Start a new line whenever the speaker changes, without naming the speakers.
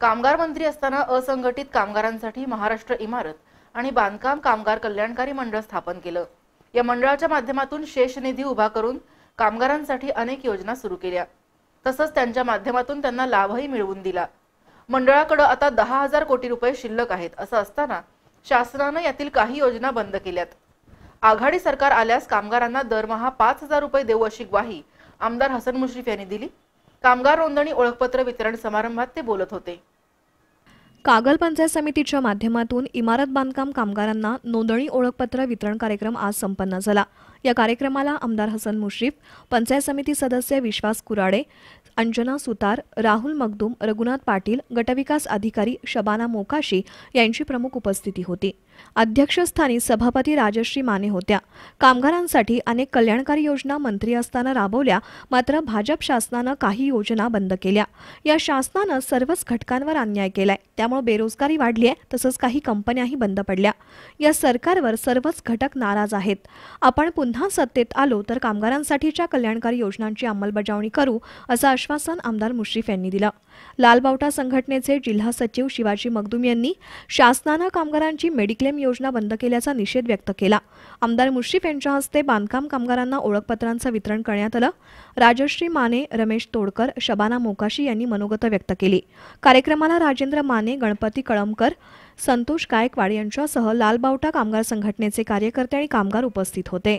कामगार मंत्री असताना असंघटित कामगारांसाठी महाराष्ट्र इमारत आणि बांधकाम कामगार कल्याणकारी मंडळ स्थापन केलं या मंडळाच्या माध्यमातून शेष निधी उभा करून कामगारांसाठी अनेक योजना सुरू केल्या तसंच त्यांच्या माध्यमातून त्यांना लाभही मिळवून दिला मंडळाकडे आता दहा हजार कोटी रुपये शिल्लक आहेत असं असताना शासनानं यातील काही योजना बंद केल्यात आघाडी सरकार आल्यास कामगारांना दरमहा पाच हजार रुपये देऊ अशी ग्वाही आमदार हसन मुश्रीफ यांनी दिली कामगार नोंदणी ओळखपत्र वितरण समारंभात ते बोलत होते
कागल पंचायत समितीच्या माध्यमातून इमारत बांधकाम कामगारांना नोंदणी ओळखपत्र वितरण कार्यक्रम आज संपन्न झाला या कार्यक्रमाला आमदार हसन मुश्रीफ पंचायत समिती सदस्य विश्वास कुराडे अंजना सुतार राहुल मगदूम रघुनाथ पाटील गटविकास अधिकारी शबाना मोकाशी यांची प्रमुख उपस्थिती होती अध्यक्षस्थानी सभापती राजश्री माने होत्या कामगारांसाठी अनेक कल्याणकारी योजना मंत्री असताना राबवल्या मात्र भाजप शासनानं काही योजना बंद केल्या या शासनानं सर्वच घटकांवर अन्याय केलाय त्यामुळे बेरोजगारी वाढली आहे तसंच काही कंपन्याही बंद पडल्या या सरकारवर सर्वच घटक नाराज आहेत आपण पुन्हा पुन्हा सत्तेत आलो तर कामगारांसाठीच्या कल्याणकारी योजनांची अंमलबजावणी करू असं आश्वासन आमदार मुश्रीफ यांनी दिलं लालबावटा संघटनेचे जिल्हा सचिव शिवाजी मगदूम यांनी शासनानं कामगारांची मेडिक्लेम योजना बंद केल्याचा निषेध व्यक्त केला आमदार मुश्रीफ यांच्या हस्ते बांधकाम कामगारांना ओळखपत्रांचं वितरण करण्यात आलं राजश्री माने रमेश तोडकर शबाना मोकाशी यांनी मनोगत व्यक्त केली कार्यक्रमाला राजेंद्र माने गणपती कळमकर संतोष गायकवाड यांच्यासह लालबावटा कामगार संघटनेचे कार्यकर्ते आणि कामगार उपस्थित होते